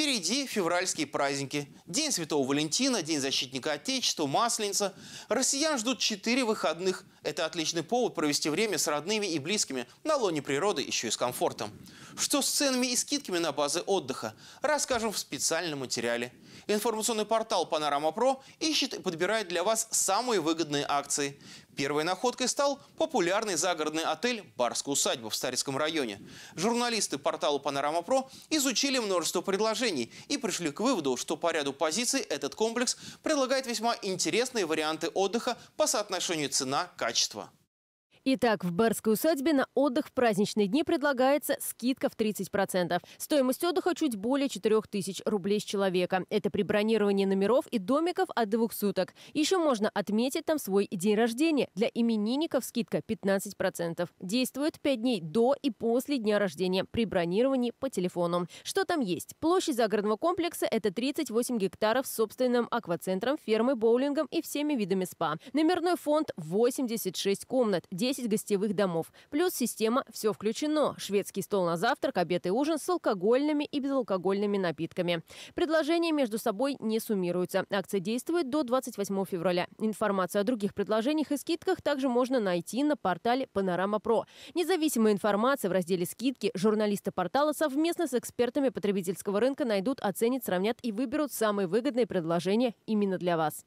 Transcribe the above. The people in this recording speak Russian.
Впереди февральские праздники. День Святого Валентина, День Защитника Отечества, Масленица. Россиян ждут четыре выходных. Это отличный повод провести время с родными и близкими на лоне природы, еще и с комфортом. Что с ценами и скидками на базы отдыха, расскажем в специальном материале. Информационный портал «Панорама Про» ищет и подбирает для вас самые выгодные акции. Первой находкой стал популярный загородный отель «Барская усадьба» в Старицком районе. Журналисты портала «Панорама Про» изучили множество предложений и пришли к выводу, что по ряду позиций этот комплекс предлагает весьма интересные варианты отдыха по соотношению цена-качество. Итак, в Барской усадьбе на отдых в праздничные дни предлагается скидка в 30%. Стоимость отдыха чуть более 4000 рублей с человека. Это при бронировании номеров и домиков от двух суток. Еще можно отметить там свой день рождения. Для именинников скидка 15%. Действует 5 дней до и после дня рождения при бронировании по телефону. Что там есть? Площадь загородного комплекса – это 38 гектаров с собственным аквацентром, фермой, боулингом и всеми видами спа. Номерной фонд – 86 комнат, 10 10 гостевых домов. Плюс система «Все включено». Шведский стол на завтрак, обед и ужин с алкогольными и безалкогольными напитками. Предложения между собой не суммируются. Акция действует до 28 февраля. Информацию о других предложениях и скидках также можно найти на портале «Панорама Про». Независимая информация в разделе «Скидки» журналисты портала совместно с экспертами потребительского рынка найдут, оценят, сравнят и выберут самые выгодные предложения именно для вас.